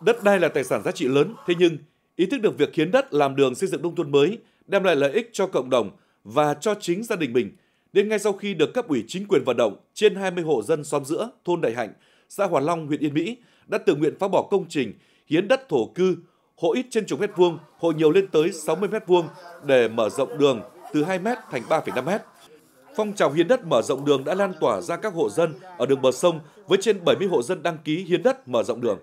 Đất đai là tài sản giá trị lớn, thế nhưng ý thức được việc hiến đất làm đường xây dựng nông thôn mới đem lại lợi ích cho cộng đồng và cho chính gia đình mình. Nên ngay sau khi được cấp ủy chính quyền vận động, trên 20 hộ dân xóm giữa thôn Đại Hạnh, xã Hòa Long, huyện Yên Mỹ đã tự nguyện phá bỏ công trình hiến đất thổ cư, hộ ít trên chục mét vuông, hộ nhiều lên tới 60 mét vuông để mở rộng đường từ 2 mét thành 3,5 mét. Phong trào hiến đất mở rộng đường đã lan tỏa ra các hộ dân ở đường bờ sông với trên 70 hộ dân đăng ký hiến đất mở rộng đường.